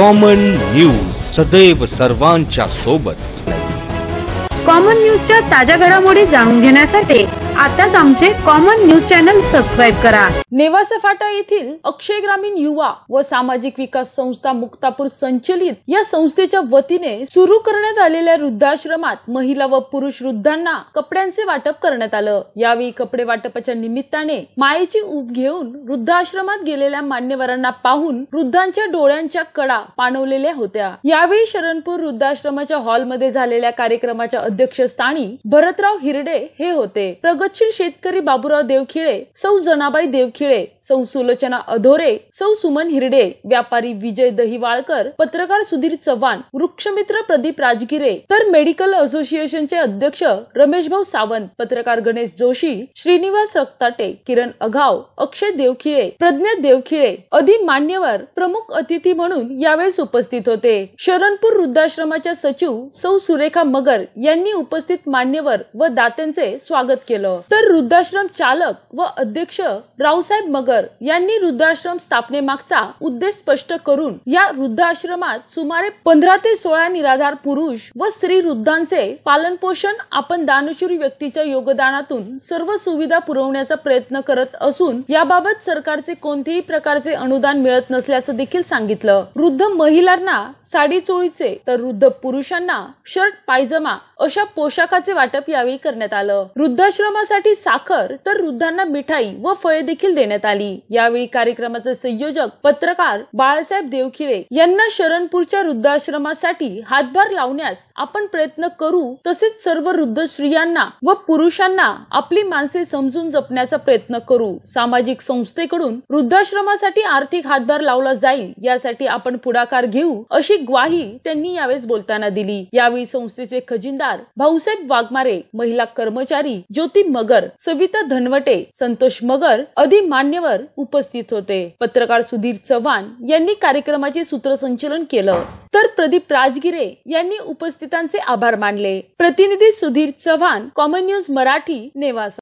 common news सदैव सर्वांच्या सोबत कॉमन न्यूज च्या ताज्या घडामोडी जाणून घेण्यासाठी आताच आमचे कॉमन न्यूज चॅनल सबस्क्राईब करा नेवासे फाटा येथील अक्षय ग्रामीण युवा व सामाजिक विकास संस्था मुक्तापूर संचलित या संस्थेच्या वतीने सुरू करण्यात आलेल्या वृद्धाश्रमात महिला व पुरुष वृद्धांना कपड्यांचे वाटप करण्यात आलं यावेळी कपडे वाटपाच्या निमित्ताने मायेची उप घेऊन वृद्धाश्रमात गेलेल्या मान्यवरांना पाहून वृद्धांच्या डोळ्यांच्या कडा पाणवलेल्या होत्या यावेळी शरणपूर वृद्धाश्रमाच्या हॉलमध्ये झालेल्या कार्यक्रमाच्या अध्यक्षस्थानी भरतराव हिरडे हे होते प्रगत तपशील शेतकरी बाबूराव देवखिळे सौ जनाबाई देवखिळे सौ सुलोचना अधोरे सौ सुमन हिरडे व्यापारी विजय दहिवाळकर पत्रकार सुधीर चव्हाण वृक्षमित्र प्रदीप राजगिरे तर मेडिकल असोसिएशनचे अध्यक्ष रमेश भाऊ सावंत पत्रकार गणेश जोशी श्रीनिवास रक्ताटे किरण अघाव अक्षय देवखिळे प्रज्ञा देवखिळे आदी मान्यवर प्रमुख अतिथी म्हणून यावेळेस उपस्थित होते शरणपूर वृद्धाश्रमाच्या सचिव सौ सुरेखा मगर यांनी उपस्थित मान्यवर व दात्यांचे स्वागत केलं तर वृद्धाश्रम चालक व अध्यक्ष रावसाहेब मगर यांनी वृद्धाश्रम स्थापनेमागचा उद्देश स्पष्ट करून या वृद्धाश्रमात सुमारे पंधरा ते सोळा निराधार पुरुष व स्त्री वृद्धांचे पालन पोषण आपण दानशूर व्यक्तीच्या योगदानातून सर्व सुविधा पुरवण्याचा प्रयत्न करत असून याबाबत सरकारचे कोणतेही प्रकारचे अनुदान मिळत नसल्याचं देखील सांगितलं वृद्ध महिलांना साडी चोळीचे तर वृद्ध पुरुषांना शर्ट पायजमा अशा पोशाखाचे वाटप यावेळी करण्यात आलं वृद्धाश्रमा मुलांसाठी साखर तर वृद्धांना मिठाई व फळे देखील देण्यात आली यावेळी कार्यक्रमाचे संयोजक पत्रकार बाळासाहेब देवखिळे यांना शरणपूरच्या वृद्धाश्रमासाठी हातभार लावण्यास आपण प्रयत्न करू तसेच सर्व वृद्ध स्त्रियांना व पुरुषांना आपली माणसे समजून जपण्याचा प्रयत्न करू सामाजिक संस्थेकडून वृद्धाश्रमासाठी आर्थिक हातभार लावला जाईल यासाठी आपण पुढाकार घेऊ अशी ग्वाही त्यांनी यावेळेस बोलताना दिली यावेळी संस्थेचे खजिनदार भाऊसाहेब वाघमारे महिला कर्मचारी ज्योती मगर सविता धनवटे संतोष मगर आदी मान्यवर उपस्थित होते पत्रकार सुधीर चव्हाण यांनी कार्यक्रमाचे सूत्रसंचलन केलं तर प्रदीप राजगिरे यांनी उपस्थितांचे आभार मानले प्रतिनिधी सुधीर चव्हाण कॉमन न्यूज मराठी नेवासा